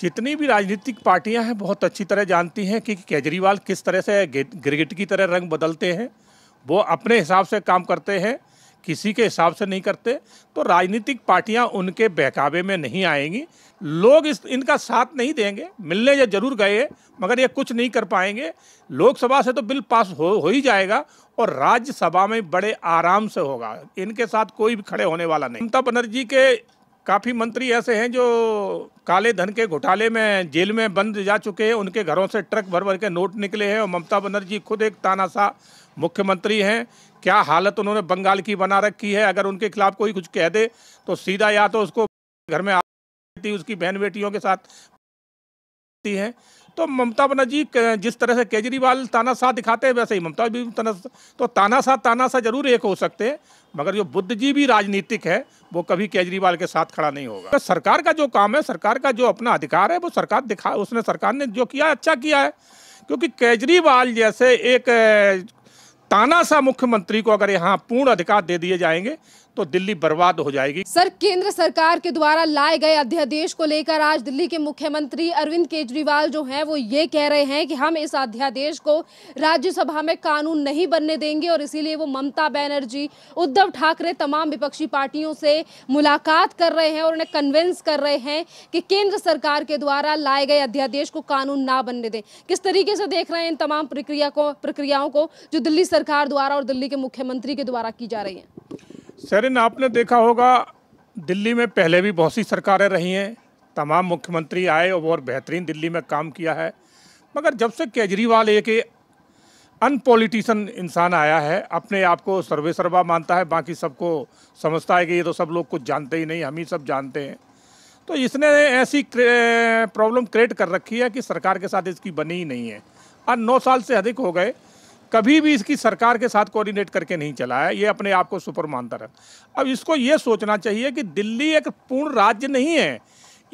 जितनी भी राजनीतिक पार्टियां हैं बहुत अच्छी तरह जानती हैं कि केजरीवाल किस तरह से क्रिकेट की तरह रंग बदलते हैं वो अपने हिसाब से काम करते हैं किसी के हिसाब से नहीं करते तो राजनीतिक पार्टियां उनके बहकावे में नहीं आएंगी लोग इस इनका साथ नहीं देंगे मिलने ये जरूर गए मगर ये कुछ नहीं कर पाएंगे लोकसभा से तो बिल पास हो हो ही जाएगा और राज्यसभा में बड़े आराम से होगा इनके साथ कोई भी खड़े होने वाला नहीं ममता बनर्जी के काफ़ी मंत्री ऐसे हैं जो काले धन के घोटाले में जेल में बंद जा चुके हैं उनके घरों से ट्रक भर भर के नोट निकले हैं और ममता बनर्जी खुद एक तानाशाह मुख्यमंत्री हैं क्या हालत उन्होंने बंगाल की बना रखी है अगर उनके खिलाफ कोई कुछ कह दे तो सीधा या तो उसको घर में आती उसकी बहन बेटियों के साथ सकती है तो ममता बनर्जी जिस तरह से केजरीवाल तानाशाह दिखाते हैं वैसे ही ममता भी तना तो तानाशाह तानाशाह जरूर एक हो सकते हैं मगर जो बुद्ध जी भी राजनीतिक है वो कभी केजरीवाल के साथ खड़ा नहीं होगा तो सरकार का जो काम है सरकार का जो अपना अधिकार है वो सरकार दिखा उसने सरकार ने जो किया अच्छा किया है क्योंकि केजरीवाल जैसे एक तानाशाह मुख्यमंत्री को अगर यहाँ पूर्ण अधिकार दे दिए जाएंगे तो दिल्ली बर्बाद हो जाएगी सर केंद्र सरकार के द्वारा लाए गए अध्यादेश को लेकर आज दिल्ली के मुख्यमंत्री अरविंद केजरीवाल जो हैं वो ये कह रहे हैं कि हम इस अध्यादेश को राज्यसभा में कानून नहीं बनने देंगे और इसीलिए वो ममता बनर्जी उद्धव ठाकरे तमाम विपक्षी पार्टियों से मुलाकात कर रहे हैं और उन्हें कन्विंस कर रहे हैं कि केंद्र सरकार के द्वारा लाए गए अध्यादेश को कानून ना बनने दें किस तरीके से देख रहे हैं इन तमाम प्रक्रिया को प्रक्रियाओं को जो दिल्ली सरकार द्वारा और दिल्ली के मुख्यमंत्री के द्वारा की जा रही है सरिन आपने देखा होगा दिल्ली में पहले भी बहुत सी सरकारें रही हैं तमाम मुख्यमंत्री आए और बहुत बेहतरीन दिल्ली में काम किया है मगर जब से केजरीवाल एक अनपॉलिटिशन इंसान आया है अपने आप को सर्वे सर्वा मानता है बाकी सबको समझता है कि ये तो सब लोग कुछ जानते ही नहीं हम ही सब जानते हैं तो इसने ऐसी प्रॉब्लम क्रिएट कर रखी है कि सरकार के साथ इसकी बनी ही नहीं है और नौ साल से अधिक हो गए कभी भी इसकी सरकार के साथ कोऑर्डिनेट करके नहीं चला है ये अपने आप को सुपर मानता रहा अब इसको ये सोचना चाहिए कि दिल्ली एक पूर्ण राज्य नहीं है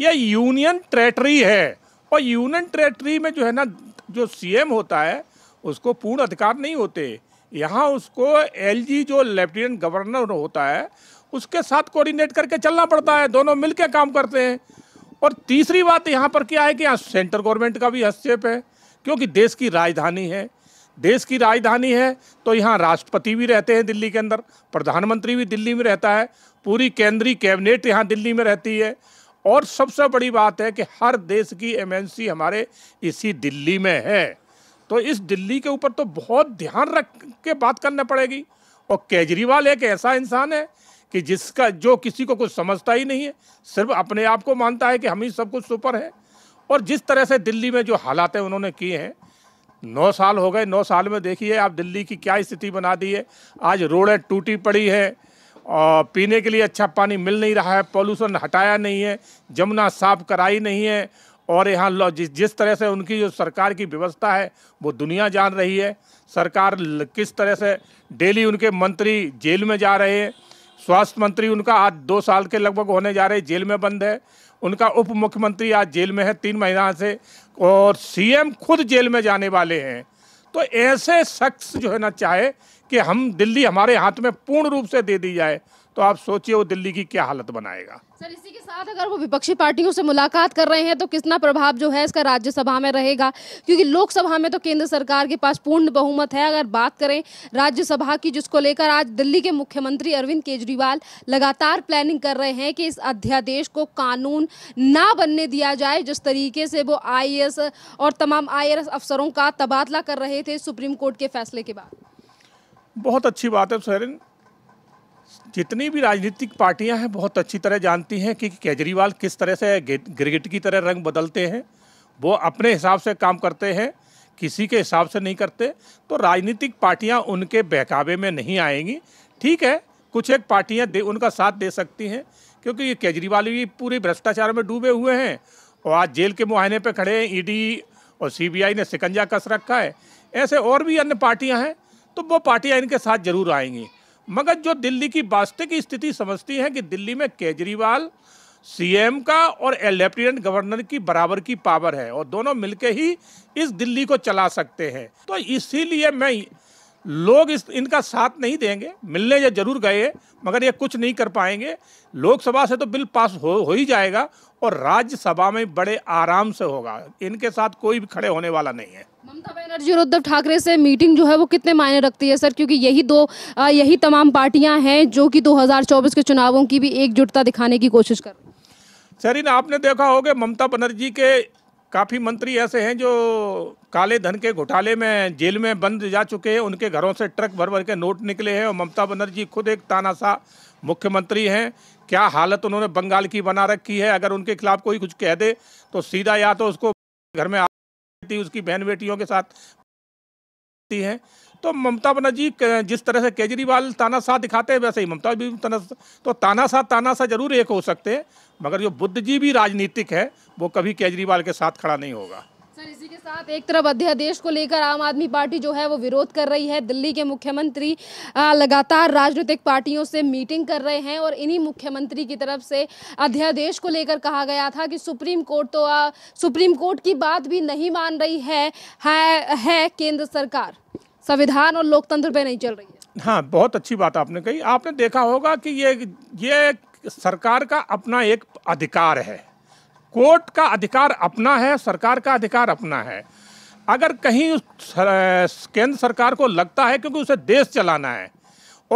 ये यूनियन टेरेटरी है और यूनियन टेरेटरी में जो है ना जो सीएम होता है उसको पूर्ण अधिकार नहीं होते यहाँ उसको एलजी जो लेफ्टिनेंट गवर्नर होता है उसके साथ कोऑर्डिनेट करके चलना पड़ता है दोनों मिलकर काम करते हैं और तीसरी बात यहाँ पर क्या है कि यहाँ सेंट्रल गवर्नमेंट का भी हस्तक्षेप है क्योंकि देश की राजधानी है देश की राजधानी है तो यहाँ राष्ट्रपति भी रहते हैं दिल्ली के अंदर प्रधानमंत्री भी दिल्ली में रहता है पूरी केंद्रीय कैबिनेट यहाँ दिल्ली में रहती है और सबसे बड़ी बात है कि हर देश की एमएनसी हमारे इसी दिल्ली में है तो इस दिल्ली के ऊपर तो बहुत ध्यान रख के बात करना पड़ेगी और केजरीवाल एक ऐसा इंसान है कि जिसका जो किसी को कुछ समझता ही नहीं है सिर्फ अपने आप को मानता है कि हम ही सब कुछ सुपर है और जिस तरह से दिल्ली में जो हालात हैं उन्होंने किए हैं नौ साल हो गए नौ साल में देखिए आप दिल्ली की क्या स्थिति बना दी है आज रोडें टूटी पड़ी है और पीने के लिए अच्छा पानी मिल नहीं रहा है पॉल्यूशन हटाया नहीं है जमुना साफ कराई नहीं है और यहाँ जिस जिस तरह से उनकी जो सरकार की व्यवस्था है वो दुनिया जान रही है सरकार किस तरह से डेली उनके मंत्री जेल में जा रहे हैं स्वास्थ्य मंत्री उनका आज दो साल के लगभग होने जा रहे जेल में बंद है उनका उप मुख्यमंत्री आज जेल में है तीन महीना से और सीएम खुद जेल में जाने वाले हैं तो ऐसे शख्स जो है ना चाहे कि हम दिल्ली हमारे हाथ में पूर्ण रूप से दे दी जाए तो आप सोचिए वो दिल्ली की क्या हालत बनाएगा सर इसी के साथ अगर वो विपक्षी पार्टियों से मुलाकात कर रहे हैं तो कितना प्रभाव जो है इसका राज्यसभा में रहेगा क्योंकि लोकसभा में तो केंद्र सरकार के पास पूर्ण बहुमत है अगर बात करें राज्यसभा की जिसको लेकर आज दिल्ली के मुख्यमंत्री अरविंद केजरीवाल लगातार प्लानिंग कर रहे हैं कि इस अध्यादेश को कानून ना बनने दिया जाए जिस तरीके से वो आई और तमाम आई अफसरों का तबादला कर रहे थे सुप्रीम कोर्ट के फैसले के बाद बहुत अच्छी बात है सुहरिन जितनी भी राजनीतिक पार्टियां हैं बहुत अच्छी तरह जानती हैं कि केजरीवाल किस तरह से गिरगिट की तरह रंग बदलते हैं वो अपने हिसाब से काम करते हैं किसी के हिसाब से नहीं करते तो राजनीतिक पार्टियां उनके बहकावे में नहीं आएंगी ठीक है कुछ एक पार्टियां दे उनका साथ दे सकती हैं क्योंकि ये केजरीवाल भी पूरे भ्रष्टाचार में डूबे हुए हैं और आज जेल के मुआयने पर खड़े हैं ईडी और सीबीआई ने सिकंजा कस रखा है ऐसे और भी अन्य पार्टियां हैं तो वो पार्टियां इनके साथ जरूर आएंगी मगर जो दिल्ली की वास्तविक स्थिति समझती है कि दिल्ली में केजरीवाल सीएम का और लेफ्टिनेंट गवर्नर की बराबर की पावर है और दोनों मिलके ही इस दिल्ली को चला सकते हैं तो इसीलिए मैं लोग इस इनका साथ नहीं देंगे मिलने ये जरूर गए मगर ये कुछ नहीं कर पाएंगे लोकसभा से तो बिल पास हो हो ही जाएगा और राज्यसभा में बड़े आराम से होगा इनके साथ कोई भी खड़े होने वाला नहीं है ममता बनर्जी और उद्धव ठाकरे से मीटिंग जो है वो कितने मायने रखती है सर क्योंकि यही दो आ, यही तमाम पार्टियां हैं जो कि 2024 के चुनावों की भी एकजुटता दिखाने की कोशिश कर रही शरीन आपने देखा होगा ममता बनर्जी के काफ़ी मंत्री ऐसे हैं जो काले धन के घोटाले में जेल में बंद जा चुके हैं उनके घरों से ट्रक भर भर के नोट निकले हैं और ममता बनर्जी खुद एक तानाशाह मुख्यमंत्री हैं क्या हालत उन्होंने बंगाल की बना रखी है अगर उनके खिलाफ कोई कुछ कह दे तो सीधा या तो उसको घर में आती उसकी बहन बेटियों के साथ हैं तो ममता बनर्जी जिस तरह से केजरीवाल तानाशाह दिखाते हैं वैसे ही ममता भी तना तो तानाशाह तानाशाह जरूर एक हो सकते हैं मगर जो भी राजनीतिक है वो कभी केजरीवाल के साथ खड़ा नहीं होगा सर इसी के साथ एक तरफ अध्यादेश को लेकर आम आदमी पार्टी जो है वो विरोध कर रही है दिल्ली के मुख्यमंत्री लगातार राजनीतिक पार्टियों से मीटिंग कर रहे हैं और इन्हीं मुख्यमंत्री की तरफ से अध्यादेश को लेकर कहा गया था कि सुप्रीम कोर्ट तो आ, सुप्रीम कोर्ट की बात भी नहीं मान रही है है, है केंद्र सरकार संविधान और लोकतंत्र पे नहीं चल रही है हाँ बहुत अच्छी बात आपने कही आपने देखा होगा कि ये ये सरकार का अपना एक अधिकार है कोर्ट का अधिकार अपना है सरकार का अधिकार अपना है अगर कहीं केंद्र सरकार को लगता है क्योंकि उसे देश चलाना है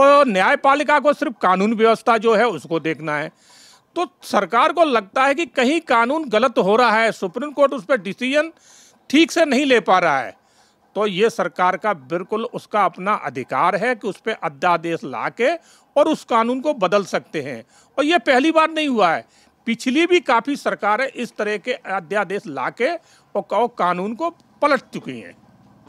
और न्यायपालिका को सिर्फ कानून व्यवस्था जो है उसको देखना है तो सरकार को लगता है कि कहीं कानून गलत हो रहा है सुप्रीम कोर्ट उस पर डिसीजन ठीक से नहीं ले पा रहा है तो ये सरकार का बिल्कुल उसका अपना अधिकार है कि उस पर अध्यादेश ला के और उस कानून को बदल सकते हैं और ये पहली बार नहीं हुआ है पिछली भी काफ़ी सरकारें इस तरह के अध्यादेश ला के और कानून को पलट चुकी हैं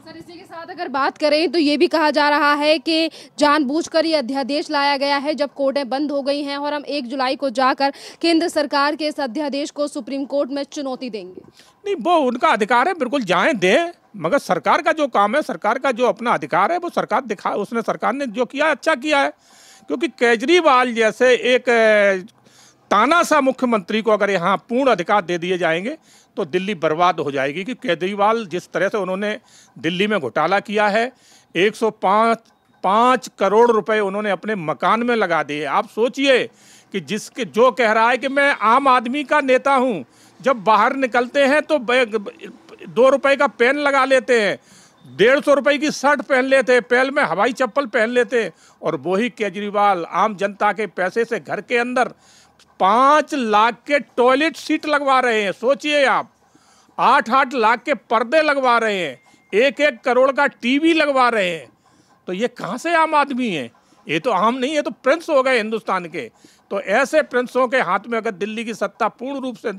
सर इसी के साथ अगर बात करें तो ये भी कहा जा रहा है कि जानबूझकर ये अध्यादेश लाया गया है जब कोर्टें बंद हो गई हैं और हम एक जुलाई को जाकर केंद्र सरकार के इस अध्यादेश को सुप्रीम कोर्ट में चुनौती देंगे नहीं वो उनका अधिकार है बिल्कुल जाएं दें मगर सरकार का जो काम है सरकार का जो अपना अधिकार है वो सरकार दिखा उसने सरकार ने जो किया अच्छा किया है क्योंकि केजरीवाल जैसे एक ताना सा मुख्यमंत्री को अगर यहाँ पूर्ण अधिकार दे दिए जाएंगे तो दिल्ली बर्बाद हो जाएगी कि केजरीवाल जिस तरह से उन्होंने दिल्ली में घोटाला किया है एक पाँच करोड़ रुपए उन्होंने अपने मकान में लगा दिए आप सोचिए कि जिसके जो कह रहा है कि मैं आम आदमी का नेता हूँ जब बाहर निकलते हैं तो दो रुपए का पेन लगा लेते हैं डेढ़ सौ रुपए की शर्ट पहन लेते हैं पहल में हवाई चप्पल पहन लेते हैं और वही केजरीवाल आम जनता के पैसे से घर के अंदर पाँच लाख के टॉयलेट सीट लगवा रहे हैं सोचिए आप आठ आठ लाख के पर्दे लगवा रहे हैं एक एक करोड़ का टीवी लगवा रहे हैं तो ये कहाँ से आम आदमी है ये तो आम नहीं है तो प्रिंस हो गए हिंदुस्तान के तो ऐसे प्रिंसों के हाथ में अगर दिल्ली की सत्ता पूर्ण रूप से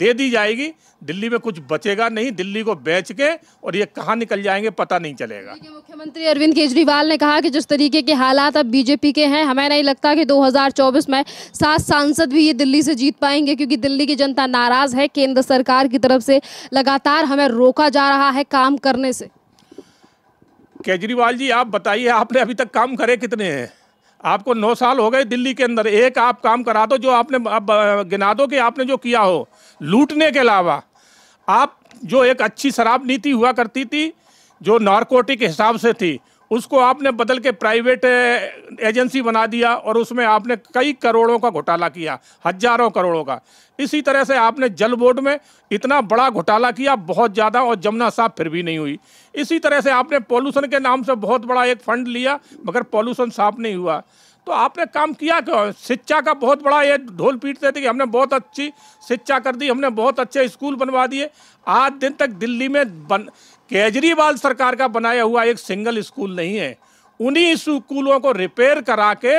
दे दी जाएगी दिल्ली में कुछ बचेगा नहीं दिल्ली को बेच के और ये कहाँ निकल जाएंगे पता नहीं चलेगा मुख्यमंत्री अरविंद केजरीवाल ने कहा कि जिस तरीके के हालात अब बीजेपी के हैं हमें नहीं लगता कि 2024 में सात सांसद भी ये दिल्ली से जीत पाएंगे क्योंकि दिल्ली की जनता नाराज है केंद्र सरकार की तरफ से लगातार हमें रोका जा रहा है काम करने से केजरीवाल जी आप बताइए आपने अभी तक काम करे कितने हैं आपको नौ साल हो गए दिल्ली के अंदर एक आप काम करा दो जो आपने अब गिना दो कि आपने जो किया हो लूटने के अलावा आप जो एक अच्छी शराब नीति हुआ करती थी जो नारकोटिक हिसाब से थी उसको आपने बदल के प्राइवेट एजेंसी eh, बना दिया और उसमें आपने कई करोड़ों का घोटाला किया हजारों करोड़ों का इसी तरह से आपने जल बोर्ड में इतना बड़ा घोटाला किया बहुत ज़्यादा और जमुना साफ फिर भी नहीं हुई इसी तरह से आपने पॉल्यूशन के नाम से बहुत बड़ा एक फंड लिया मगर पॉल्यूशन साफ नहीं हुआ तो आपने काम किया क्यों शिक्षा का बहुत बड़ा ये ढोल पीटते थे कि हमने बहुत अच्छी शिक्षा कर दी हमने बहुत अच्छे स्कूल बनवा दिए आज दिन तक दिल्ली में बन केजरीवाल सरकार का बनाया हुआ एक सिंगल स्कूल नहीं है उन्हीं स्कूलों को रिपेयर करा के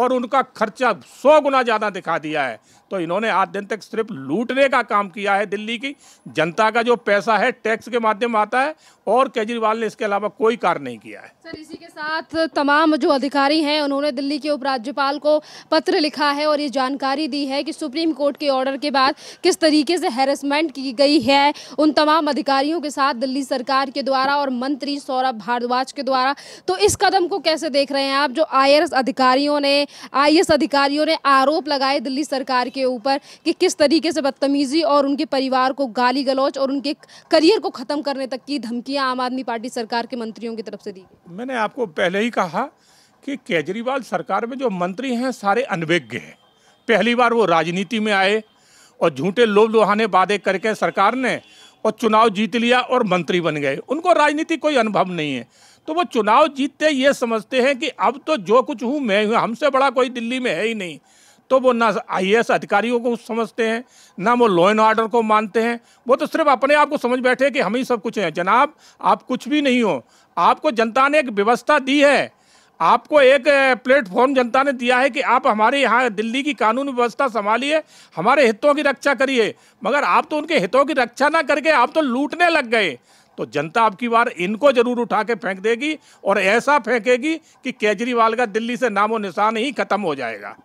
और उनका खर्चा सौ गुना ज़्यादा दिखा दिया है तो इन्होंने आज दिन तक सिर्फ लूटने का काम किया है दिल्ली की जनता का जो पैसा है टैक्स के माध्यम आता है और केजरीवाल ने इसके अलावा कोई कार्य नहीं किया है सर इसी के साथ तमाम जो अधिकारी हैं उन्होंने दिल्ली के उपराज्यपाल को पत्र लिखा है और ये जानकारी दी है कि सुप्रीम कोर्ट के ऑर्डर के बाद किस तरीके से हेरसमेंट की गई है उन तमाम अधिकारियों के साथ दिल्ली सरकार के द्वारा और मंत्री सौरभ भारद्वाज के द्वारा तो इस कदम को कैसे देख रहे हैं आप जो आई अधिकारियों ने आई अधिकारियों ने आरोप लगाए दिल्ली सरकार के ऊपर कि किस तरीके से बदतमीजी और उनके परिवार को गाली गलौच और उनके करियर को ख़त्म करने तक की धमकियां या आम आदमी पार्टी सरकार के मंत्रियों की तरफ से दी मैंने आपको पहले ही कहा कि केजरीवाल सरकार में जो मंत्री हैं सारे अनभिज्ञ हैं पहली बार वो राजनीति में आए और झूठे लोभ लुहाने वादे करके सरकार ने और चुनाव जीत लिया और मंत्री बन गए उनको राजनीति कोई अनुभव नहीं है तो वो चुनाव जीतते ये समझते हैं कि अब तो जो कुछ हूँ मैं हूँ हमसे बड़ा कोई दिल्ली में है ही नहीं तो वो ना आई अधिकारियों को समझते हैं ना वो लॉ एंड ऑर्डर को मानते हैं वो तो सिर्फ अपने आप को समझ बैठे कि हम ही सब कुछ हैं जनाब आप कुछ भी नहीं हो आपको जनता ने एक व्यवस्था दी है आपको एक प्लेटफॉर्म जनता ने दिया है कि आप हमारे यहाँ दिल्ली की कानून व्यवस्था संभालिए हमारे हितों की रक्षा करिए मगर आप तो उनके हितों की रक्षा ना करके आप तो लूटने लग गए तो जनता आपकी बार इनको जरूर उठा के फेंक देगी और ऐसा फेंकेगी कि केजरीवाल का दिल्ली से नामो निशान ही खत्म हो जाएगा